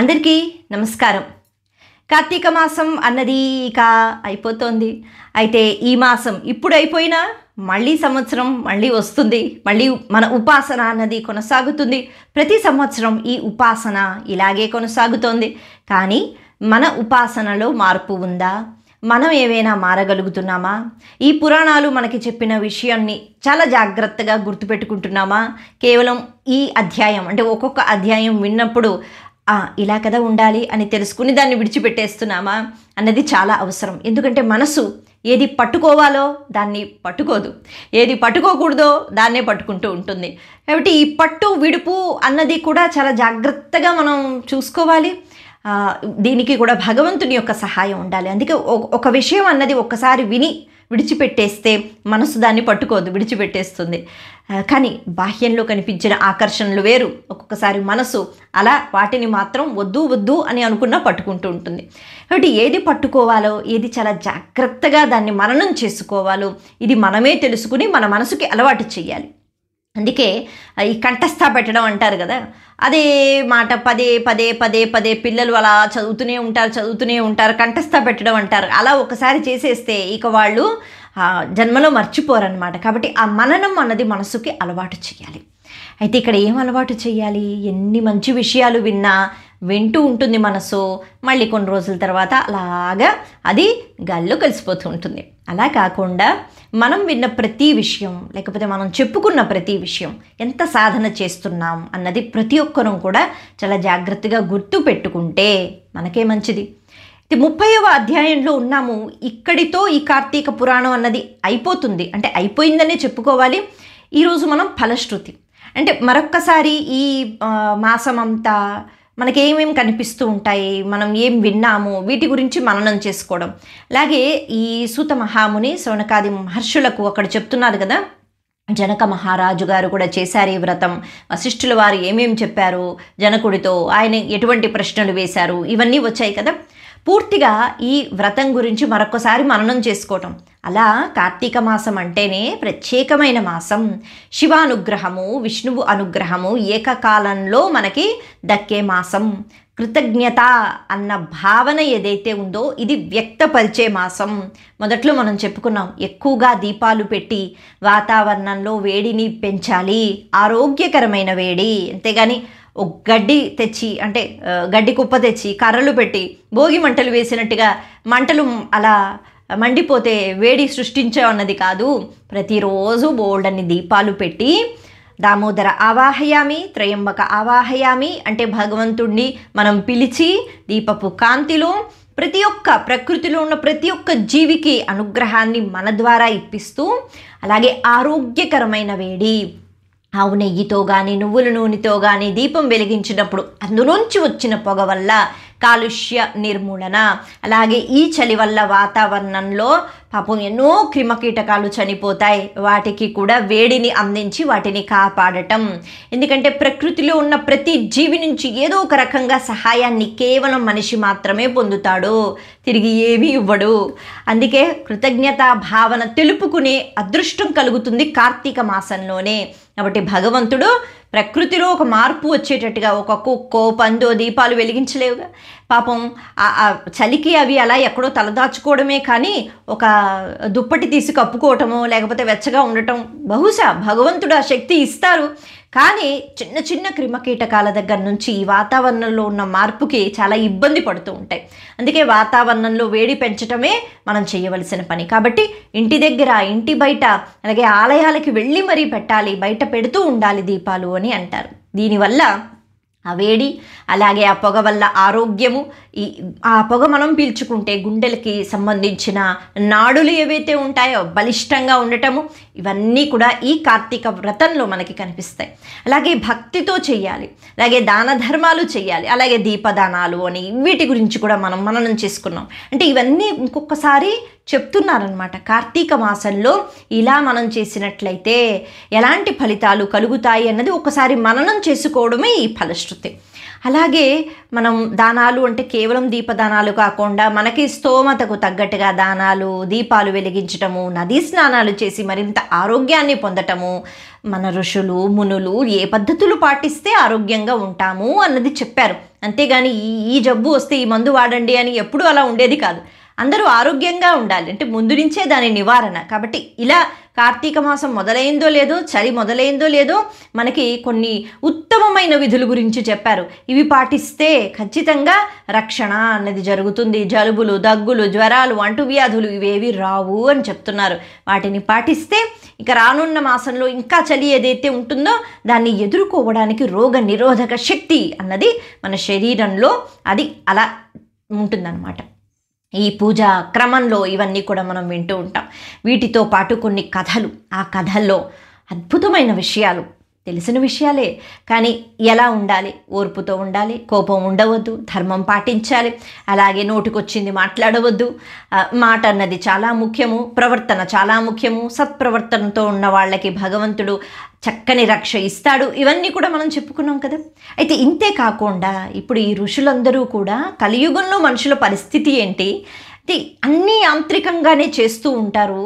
అందరికీ నమస్కారం కార్తీక మాసం అన్నది ఇక అయిపోతోంది అయితే ఈ మాసం ఇప్పుడు అయిపోయినా మళ్ళీ సంవత్సరం మళ్ళీ వస్తుంది మళ్ళీ మన ఉపాసన అన్నది కొనసాగుతుంది ప్రతి సంవత్సరం ఈ ఉపాసన ఇలాగే కొనసాగుతోంది కానీ మన ఉపాసనలో మార్పు ఉందా మనం ఏవైనా మారగలుగుతున్నామా ఈ పురాణాలు మనకి చెప్పిన విషయాన్ని చాలా జాగ్రత్తగా గుర్తుపెట్టుకుంటున్నామా కేవలం ఈ అధ్యాయం అంటే ఒక్కొక్క అధ్యాయం విన్నప్పుడు ఇలా కదా ఉండాలి అని తెలుసుకుని దాన్ని విడిచిపెట్టేస్తున్నామా అన్నది చాలా అవసరం ఎందుకంటే మనసు ఏది పట్టుకోవాలో దాన్ని పట్టుకోదు ఏది పట్టుకోకూడదో దాన్నే పట్టుకుంటూ ఉంటుంది కాబట్టి ఈ పట్టు విడుపు అన్నది కూడా చాలా జాగ్రత్తగా మనం చూసుకోవాలి దీనికి కూడా భగవంతుని యొక్క సహాయం ఉండాలి అందుకే ఒక విషయం అన్నది ఒక్కసారి విని విడిచిపెట్టేస్తే మనసు దాన్ని పట్టుకోదు విడిచిపెట్టేస్తుంది కానీ బాహ్యంలో కనిపించిన ఆకర్షణలు వేరు ఒక్కొక్కసారి మనసు అలా వాటిని మాత్రం వద్దు వద్దు అని అనుకున్నా పట్టుకుంటూ ఉంటుంది కాబట్టి ఏది పట్టుకోవాలో ఏది చాలా జాగ్రత్తగా దాన్ని మననం చేసుకోవాలో ఇది మనమే తెలుసుకుని మన మనసుకి అలవాటు చేయాలి అందుకే ఈ కంఠస్థ పెట్టడం అంటారు కదా అదే మాట పదే పదే పదే పదే పిల్లలు అలా చదువుతూనే ఉంటారు చదువుతూనే ఉంటారు కంఠస్థ పెట్టడం అంటారు అలా ఒకసారి చేసేస్తే ఇక వాళ్ళు జన్మలో మర్చిపోరనమాట కాబట్టి ఆ మననం అన్నది మనసుకి అలవాటు చేయాలి అయితే ఇక్కడ ఏం అలవాటు చేయాలి ఎన్ని మంచి విషయాలు విన్నా వింటూ ఉంటుంది మనసు మళ్ళీ కొన్ని రోజుల తర్వాత అలాగా అది గాల్లో కలిసిపోతూ ఉంటుంది అలా కాకుండా మనం విన్న ప్రతి విషయం లేకపోతే మనం చెప్పుకున్న ప్రతి విషయం ఎంత సాధన చేస్తున్నాం అన్నది ప్రతి ఒక్కరూ కూడా చాలా జాగ్రత్తగా గుర్తు పెట్టుకుంటే మనకే మంచిది ముప్పైవ అధ్యాయంలో ఉన్నాము ఇక్కడితో ఈ కార్తీక పురాణం అన్నది అయిపోతుంది అంటే అయిపోయిందనే చెప్పుకోవాలి ఈరోజు మనం ఫలశ్రుతి అంటే మరొక్కసారి ఈ మాసమంతా మనకి ఏమేమి కనిపిస్తూ ఉంటాయి మనం ఏం విన్నాము వీటి గురించి మననం చేసుకోవడం అలాగే ఈ సూత మహాముని శ్రవణకాది మహర్షులకు అక్కడ చెప్తున్నారు కదా జనక మహారాజు గారు కూడా చేశారు ఈ వ్రతం వశిష్ఠుల వారు ఏమేమి చెప్పారు జనకుడితో ఆయన ఎటువంటి ప్రశ్నలు వేశారు ఇవన్నీ వచ్చాయి కదా పూర్తిగా ఈ వ్రతం గురించి మరొకసారి మననం చేసుకోవటం అలా కార్తీక మాసం అంటేనే ప్రత్యేకమైన మాసం శివానుగ్రహము విష్ణువు అనుగ్రహము ఏకకాలంలో మనకి దక్కే మాసం కృతజ్ఞత అన్న భావన ఏదైతే ఉందో ఇది వ్యక్తపరిచే మాసం మొదట్లో మనం చెప్పుకున్నాం ఎక్కువగా దీపాలు పెట్టి వాతావరణంలో వేడిని పెంచాలి ఆరోగ్యకరమైన వేడి అంతేగాని గడ్డి తెచ్చి అంటే గడ్డి కుప్ప తెచ్చి కర్రలు పెట్టి భోగి మంటలు వేసినట్టుగా మంటలు అలా మండిపోతే వేడి సృష్టించామన్నది కాదు ప్రతిరోజు బోల్డన్ని దీపాలు పెట్టి దామోదర ఆవాహయామి త్రయంబక ఆవాహయామి అంటే భగవంతుణ్ణి మనం పిలిచి దీపపు కాంతిలో ప్రతి ఒక్క ప్రకృతిలో ఉన్న ప్రతి ఒక్క జీవికి అనుగ్రహాన్ని మన ద్వారా ఇప్పిస్తూ అలాగే ఆరోగ్యకరమైన వేడి ఆవు నెయ్యితో కానీ నువ్వుల నూనెతో కానీ దీపం వెలిగించినప్పుడు అందులోంచి వచ్చిన పొగ వల్ల కాలుష్య నిర్మూలన అలాగే ఈ చలి వల్ల వాతావరణంలో పాపం ఎన్నో క్రిమకీటకాలు చనిపోతాయి వాటికి కూడా వేడిని అందించి వాటిని కాపాడటం ఎందుకంటే ప్రకృతిలో ఉన్న ప్రతి జీవి నుంచి ఏదో ఒక రకంగా సహాయాన్ని కేవలం మనిషి మాత్రమే పొందుతాడు తిరిగి ఏమీ ఇవ్వడు అందుకే కృతజ్ఞతా భావన తెలుపుకునే అదృష్టం కలుగుతుంది కార్తీక మాసంలోనే కాబట్టి భగవంతుడు ప్రకృతిలో ఒక మార్పు వచ్చేటట్టుగా ఒక కుక్కో పందో దీపాలు వెలిగించలేవుగా పాపం చలికి అవి అలా ఎక్కడో తలదాచుకోవడమే కానీ ఒక దుప్పటి తీసి కప్పుకోవటమో లేకపోతే వెచ్చగా ఉండటం బహుశా భగవంతుడు ఆ శక్తి ఇస్తారు కానీ చిన్న చిన్న క్రిమకీటకాల దగ్గర నుంచి ఈ వాతావరణంలో ఉన్న మార్పుకి చాలా ఇబ్బంది పడుతూ ఉంటాయి అందుకే వాతావరణంలో వేడి పెంచడమే మనం చేయవలసిన పని కాబట్టి ఇంటి దగ్గర ఇంటి బయట అలాగే ఆలయాలకి వెళ్ళి మరీ పెట్టాలి బయట పెడుతూ ఉండాలి దీపాలు అని అంటారు దీనివల్ల ఆ వేడి అలాగే ఆ పొగ వల్ల ఆరోగ్యము ఈ ఆ పొగ మనం పీల్చుకుంటే గుండెలకి సంబంధించిన నాడులు ఏవైతే ఉంటాయో బలిష్టంగా ఉండటము ఇవన్నీ కూడా ఈ కార్తీక వ్రతంలో మనకి కనిపిస్తాయి అలాగే భక్తితో చేయాలి అలాగే దాన ధర్మాలు చేయాలి అలాగే దీపదానాలు అని వీటి గురించి కూడా మనం మననం చేసుకున్నాం అంటే ఇవన్నీ ఇంకొకసారి చెప్తున్నారనమాట కార్తీక మాసంలో ఇలా మనం చేసినట్లయితే ఎలాంటి ఫలితాలు కలుగుతాయి అన్నది ఒకసారి మననం చేసుకోవడమే ఈ ఫలశ్రు వస్తుంది అలాగే మనం దానాలు అంటే కేవలం దీపదానాలు కాకుండా మనకి స్తోమతకు తగ్గట్టుగా దానాలు దీపాలు వెలిగించటము నదీ స్నానాలు చేసి మరింత ఆరోగ్యాన్ని పొందటము మన ఋషులు మునులు ఏ పద్ధతులు పాటిస్తే ఆరోగ్యంగా ఉంటాము అన్నది చెప్పారు అంతేగాని ఈ జబ్బు వస్తే ఈ మందు వాడండి అని ఎప్పుడూ అలా ఉండేది కాదు అందరూ ఆరోగ్యంగా ఉండాలి అంటే ముందు నుంచే దాని నివారణ కాబట్టి ఇలా కార్తీక మాసం మొదలైందో లేదో చలి మొదలైందో లేదో మనకి కొన్ని ఉత్తమమైన విధుల గురించి చెప్పారు ఇవి పాటిస్తే ఖచ్చితంగా రక్షణ అన్నది జరుగుతుంది జలుబులు దగ్గులు జ్వరాలు అంటువ్యాధులు ఇవేవి రావు అని చెప్తున్నారు వాటిని పాటిస్తే ఇక రానున్న మాసంలో ఇంకా చలి ఏదైతే ఉంటుందో దాన్ని ఎదుర్కోవడానికి రోగ నిరోధక శక్తి అన్నది మన శరీరంలో అది అలా ఉంటుందన్నమాట ఈ పూజ క్రమంలో ఇవన్నీ కూడా మనం వింటూ ఉంటాం వీటితో పాటు కొన్ని కథలు ఆ కథల్లో అద్భుతమైన విషయాలు తెలిసిన విషయాలే కానీ ఎలా ఉండాలి ఓర్పుతో ఉండాలి కోపం ఉండవద్దు ధర్మం పాటించాలి అలాగే నోటికొచ్చింది మాట్లాడవద్దు మాట అన్నది చాలా ముఖ్యము ప్రవర్తన చాలా ముఖ్యము సత్ప్రవర్తనతో ఉన్న వాళ్ళకి భగవంతుడు చక్కని రక్ష ఇస్తాడు ఇవన్నీ కూడా మనం చెప్పుకున్నాం కదా అయితే ఇంతే కాకుండా ఇప్పుడు ఈ ఋషులందరూ కూడా కలియుగంలో మనుషుల పరిస్థితి ఏంటి అన్నీ యాంత్రికంగానే చేస్తూ ఉంటారు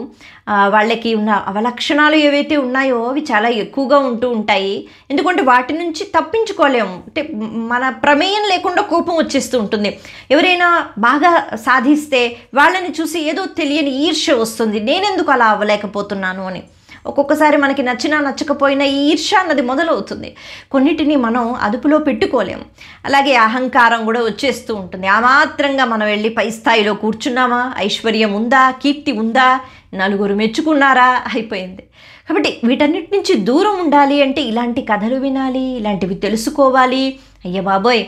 వాళ్ళకి ఉన్న అవలక్షణాలు ఏవైతే ఉన్నాయో అవి చాలా ఎక్కువగా ఉంటూ ఉంటాయి ఎందుకంటే వాటి నుంచి తప్పించుకోలేము అంటే మన ప్రమేయం లేకుండా కోపం వచ్చేస్తూ ఉంటుంది ఎవరైనా బాగా సాధిస్తే వాళ్ళని చూసి ఏదో తెలియని ఈర్ష్య వస్తుంది నేనెందుకు అలా అవ్వలేకపోతున్నాను అని ఒక్కొక్కసారి మనకి నచ్చినా నచ్చకపోయినా ఈ ఈర్ష అన్నది మొదలవుతుంది కొన్నిటిని మనం అదుపులో పెట్టుకోలేము అలాగే అహంకారం కూడా వచ్చేస్తూ ఉంటుంది ఆ మాత్రంగా మనం వెళ్ళి పై స్థాయిలో కూర్చున్నామా ఐశ్వర్యం ఉందా కీర్తి ఉందా నలుగురు మెచ్చుకున్నారా అయిపోయింది కాబట్టి వీటన్నిటి నుంచి దూరం ఉండాలి అంటే ఇలాంటి కథలు వినాలి ఇలాంటివి తెలుసుకోవాలి అయ్య బాబోయ్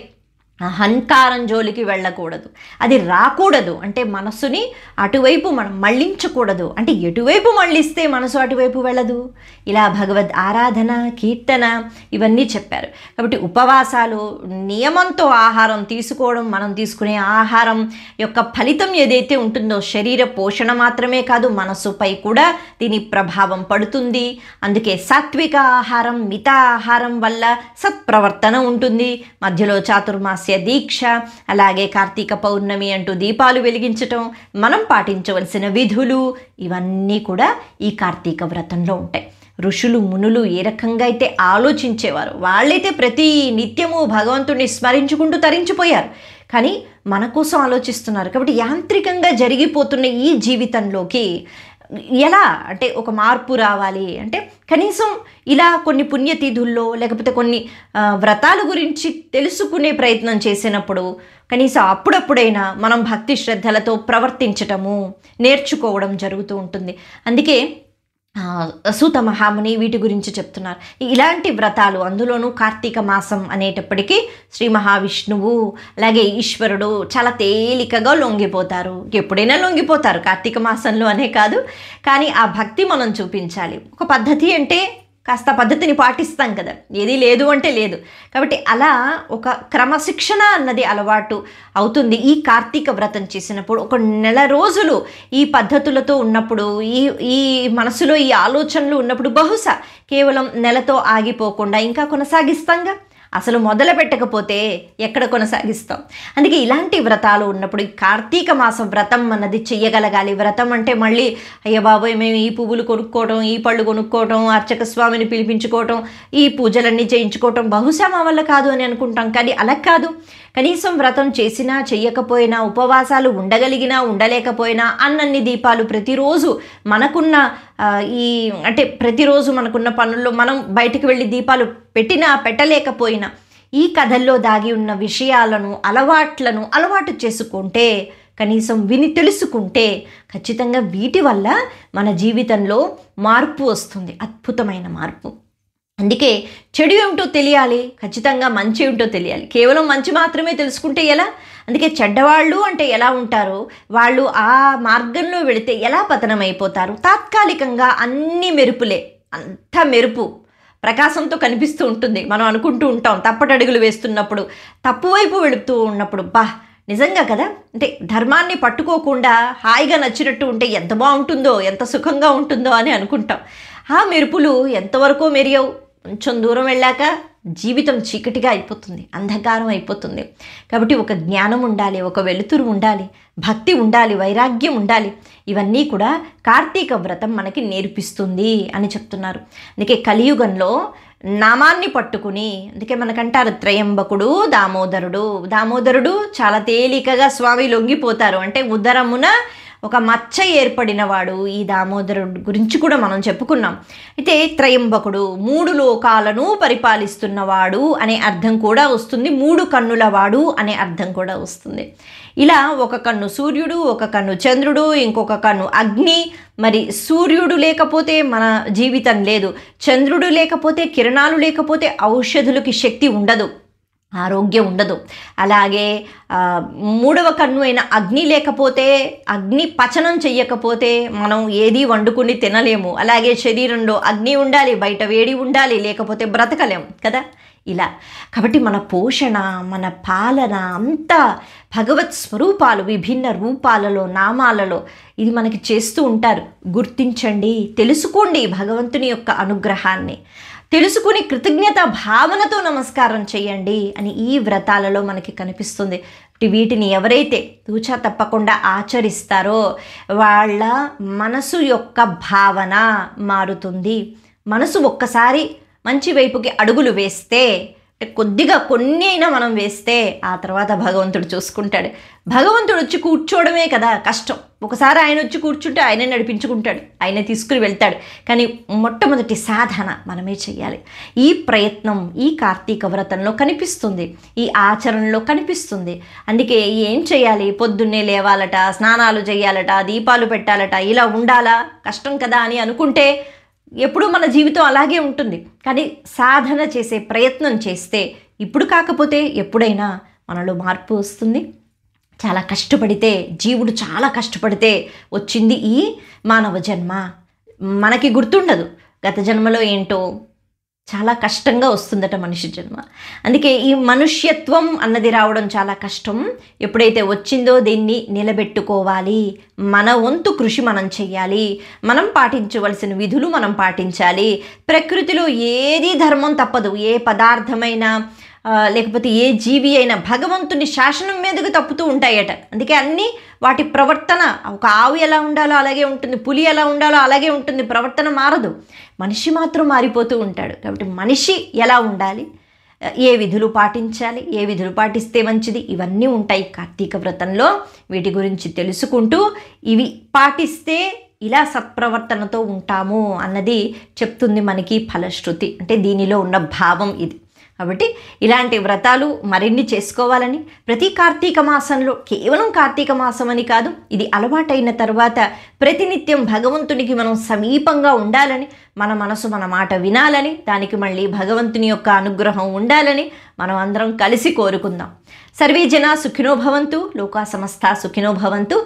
అహంకారం జోలికి వెళ్ళకూడదు అది రాకూడదు అంటే మనసుని అటువైపు మనం మళ్ళించకూడదు అంటే ఎటువైపు మళ్ళిస్తే మనసు అటువైపు వెళ్ళదు ఇలా భగవద్ ఆరాధన కీర్తన ఇవన్నీ చెప్పారు కాబట్టి ఉపవాసాలు నియమంతో ఆహారం తీసుకోవడం మనం తీసుకునే ఆహారం యొక్క ఫలితం ఏదైతే ఉంటుందో శరీర పోషణ మాత్రమే కాదు మనస్సుపై కూడా దీని ప్రభావం పడుతుంది అందుకే సాత్విక ఆహారం మిత ఆహారం వల్ల సత్ప్రవర్తన ఉంటుంది మధ్యలో చాతుర్మాస అమావాస్య దీక్ష అలాగే కార్తీక పౌర్ణమి అంటూ దీపాలు వెలిగించటం మనం పాటించవలసిన విధులు ఇవన్నీ కూడా ఈ కార్తీక వ్రతంలో ఉంటాయి ఋషులు మునులు ఏ రకంగా అయితే ఆలోచించేవారు వాళ్ళైతే ప్రతి నిత్యము భగవంతుడిని స్మరించుకుంటూ తరించిపోయారు కానీ మన కోసం ఆలోచిస్తున్నారు కాబట్టి యాంత్రికంగా జరిగిపోతున్న ఈ జీవితంలోకి ఎలా అంటే ఒక మార్పు రావాలి అంటే కనీసం ఇలా కొన్ని పుణ్యతిథుల్లో లేకపోతే కొన్ని వ్రతాల గురించి తెలుసుకునే ప్రయత్నం చేసినప్పుడు కనీసం అప్పుడప్పుడైనా మనం భక్తి శ్రద్ధలతో ప్రవర్తించటము నేర్చుకోవడం జరుగుతూ ఉంటుంది అందుకే సూత మహాముని వీటి గురించి చెప్తున్నారు ఇలాంటి వ్రతాలు అందులోనూ కార్తీక మాసం అనేటప్పటికీ శ్రీ మహావిష్ణువు అలాగే ఈశ్వరుడు చాలా తేలికగా లొంగిపోతారు ఎప్పుడైనా లొంగిపోతారు కార్తీక మాసంలో అనే కాదు కానీ ఆ భక్తి మనం చూపించాలి ఒక పద్ధతి అంటే కాస్త పద్ధతిని పాటిస్తాం కదా ఏది లేదు అంటే లేదు కాబట్టి అలా ఒక క్రమశిక్షణ అన్నది అలవాటు అవుతుంది ఈ కార్తీక వ్రతం చేసినప్పుడు ఒక నెల రోజులు ఈ పద్ధతులతో ఉన్నప్పుడు ఈ ఈ మనసులో ఈ ఆలోచనలు ఉన్నప్పుడు బహుశా కేవలం నెలతో ఆగిపోకుండా ఇంకా కొనసాగిస్తాంగా అసలు మొదలు పెట్టకపోతే ఎక్కడ కొనసాగిస్తాం అందుకే ఇలాంటి వ్రతాలు ఉన్నప్పుడు ఈ కార్తీక మాసం వ్రతం అన్నది చెయ్యగలగాలి వ్రతం అంటే మళ్ళీ అయ్య బాబోయ్ మేము ఈ పువ్వులు కొనుక్కోవటం ఈ పళ్ళు కొనుక్కోవటం అర్చక స్వామిని పిలిపించుకోవటం ఈ పూజలన్నీ చేయించుకోవటం బహుశా మా వల్ల కాదు అని అనుకుంటాం కానీ అలా కాదు కనీసం వ్రతం చేసినా చెయ్యకపోయినా ఉపవాసాలు ఉండగలిగినా ఉండలేకపోయినా అన్నన్ని దీపాలు ప్రతిరోజు మనకున్న ఈ అంటే ప్రతిరోజు మనకున్న పనుల్లో మనం బయటకు వెళ్ళి దీపాలు పెట్టినా పెట్టలేకపోయినా ఈ కథల్లో దాగి ఉన్న విషయాలను అలవాట్లను అలవాటు చేసుకుంటే కనీసం విని తెలుసుకుంటే ఖచ్చితంగా వీటి వల్ల మన జీవితంలో మార్పు వస్తుంది అద్భుతమైన మార్పు అందుకే చెడు ఏమిటో తెలియాలి ఖచ్చితంగా మంచి ఏమిటో తెలియాలి కేవలం మంచి మాత్రమే తెలుసుకుంటే ఎలా అందుకే చెడ్డవాళ్ళు అంటే ఎలా ఉంటారు వాళ్ళు ఆ మార్గంలో వెళితే ఎలా పతనమైపోతారు తాత్కాలికంగా అన్ని మెరుపులే అంత మెరుపు ప్రకాశంతో కనిపిస్తూ ఉంటుంది మనం అనుకుంటూ ఉంటాం తప్పటడుగులు వేస్తున్నప్పుడు తప్పు వైపు వెళుతూ ఉన్నప్పుడు బా నిజంగా కదా అంటే ధర్మాన్ని పట్టుకోకుండా హాయిగా నచ్చినట్టు ఉంటే ఎంత బాగుంటుందో ఎంత సుఖంగా ఉంటుందో అని అనుకుంటాం ఆ మెరుపులు ఎంతవరకు మెరియవు కొంచెం దూరం వెళ్ళాక జీవితం చీకటిగా అయిపోతుంది అంధకారం అయిపోతుంది కాబట్టి ఒక జ్ఞానం ఉండాలి ఒక వెలుతురు ఉండాలి భక్తి ఉండాలి వైరాగ్యం ఉండాలి ఇవన్నీ కూడా కార్తీక వ్రతం మనకి నేర్పిస్తుంది అని చెప్తున్నారు అందుకే కలియుగంలో నామాన్ని పట్టుకుని అందుకే మనకంటారు త్రయంబకుడు దామోదరుడు దామోదరుడు చాలా తేలికగా స్వామి లొంగిపోతారు అంటే ఉదరమున ఒక మచ్చ ఏర్పడినవాడు ఈ దామోదరుడు గురించి కూడా మనం చెప్పుకున్నాం అయితే త్రయంబకుడు మూడు లోకాలను పరిపాలిస్తున్నవాడు అనే అర్థం కూడా వస్తుంది మూడు కన్నులవాడు అనే అర్థం కూడా వస్తుంది ఇలా ఒక కన్ను సూర్యుడు ఒక కన్ను చంద్రుడు ఇంకొక కన్ను అగ్ని మరి సూర్యుడు లేకపోతే మన జీవితం లేదు చంద్రుడు లేకపోతే కిరణాలు లేకపోతే ఔషధులకి శక్తి ఉండదు ఆరోగ్యం ఉండదు అలాగే మూడవ కన్ను అయిన అగ్ని లేకపోతే అగ్ని పచనం చెయ్యకపోతే మనం ఏది వండుకుని తినలేము అలాగే శరీరంలో అగ్ని ఉండాలి బయట వేడి ఉండాలి లేకపోతే బ్రతకలేము కదా ఇలా కాబట్టి మన పోషణ మన పాలన అంతా భగవత్ స్వరూపాలు విభిన్న రూపాలలో నామాలలో ఇది మనకి చేస్తూ ఉంటారు గుర్తించండి తెలుసుకోండి భగవంతుని యొక్క అనుగ్రహాన్ని తెలుసుకుని కృతజ్ఞత భావనతో నమస్కారం చేయండి అని ఈ వ్రతాలలో మనకి కనిపిస్తుంది వీటిని ఎవరైతే తూచా తప్పకుండా ఆచరిస్తారో వాళ్ళ మనసు యొక్క భావన మారుతుంది మనసు ఒక్కసారి మంచి వైపుకి అడుగులు వేస్తే కొద్దిగా కొన్ని అయినా మనం వేస్తే ఆ తర్వాత భగవంతుడు చూసుకుంటాడు భగవంతుడు వచ్చి కూర్చోవడమే కదా కష్టం ఒకసారి ఆయన వచ్చి కూర్చుంటే ఆయనే నడిపించుకుంటాడు ఆయనే తీసుకుని వెళ్తాడు కానీ మొట్టమొదటి సాధన మనమే చేయాలి ఈ ప్రయత్నం ఈ కార్తీక వ్రతంలో కనిపిస్తుంది ఈ ఆచరణలో కనిపిస్తుంది అందుకే ఏం చేయాలి పొద్దున్నే లేవాలట స్నానాలు చేయాలట దీపాలు పెట్టాలట ఇలా ఉండాలా కష్టం కదా అని అనుకుంటే ఎప్పుడూ మన జీవితం అలాగే ఉంటుంది కానీ సాధన చేసే ప్రయత్నం చేస్తే ఇప్పుడు కాకపోతే ఎప్పుడైనా మనలో మార్పు వస్తుంది చాలా కష్టపడితే జీవుడు చాలా కష్టపడితే వచ్చింది ఈ మానవ జన్మ మనకి గుర్తుండదు గత జన్మలో ఏంటో చాలా కష్టంగా వస్తుందట మనిషి జన్మ అందుకే ఈ మనుష్యత్వం అన్నది రావడం చాలా కష్టం ఎప్పుడైతే వచ్చిందో దీన్ని నిలబెట్టుకోవాలి మన వంతు కృషి మనం చెయ్యాలి మనం పాటించవలసిన విధులు మనం పాటించాలి ప్రకృతిలో ఏది ధర్మం తప్పదు ఏ పదార్థమైనా లేకపోతే ఏ జీవి అయినా భగవంతుని శాసనం మీదకు తప్పుతూ ఉంటాయట అందుకే అన్నీ వాటి ప్రవర్తన ఒక ఆవు ఎలా ఉండాలో అలాగే ఉంటుంది పులి ఎలా ఉండాలో అలాగే ఉంటుంది ప్రవర్తన మారదు మనిషి మాత్రం మారిపోతూ ఉంటాడు కాబట్టి మనిషి ఎలా ఉండాలి ఏ విధులు పాటించాలి ఏ విధులు పాటిస్తే మంచిది ఇవన్నీ ఉంటాయి కార్తీక వ్రతంలో వీటి గురించి తెలుసుకుంటూ ఇవి పాటిస్తే ఇలా సత్ప్రవర్తనతో ఉంటాము అన్నది చెప్తుంది మనకి ఫలశ్రుతి అంటే దీనిలో ఉన్న భావం ఇది కాబట్టి ఇలాంటి వ్రతాలు మరిన్ని చేసుకోవాలని ప్రతి కార్తీక మాసంలో కేవలం కార్తీక మాసం అని కాదు ఇది అలవాటైన తర్వాత ప్రతినిత్యం భగవంతునికి మనం సమీపంగా ఉండాలని మన మనసు మన మాట వినాలని దానికి మళ్ళీ భగవంతుని యొక్క అనుగ్రహం ఉండాలని మనం అందరం కలిసి కోరుకుందాం సర్వే జన సుఖినోభవంతు లోకా సంస్థ సుఖినోభవంతు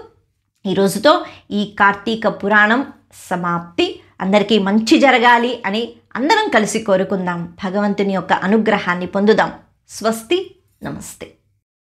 ఈ రోజుతో ఈ కార్తీక పురాణం సమాప్తి అందరికీ మంచి జరగాలి అని అందరం కలిసి కోరుకుందాం భగవంతుని యొక్క అనుగ్రహాన్ని పొందుదాం స్వస్తి నమస్తే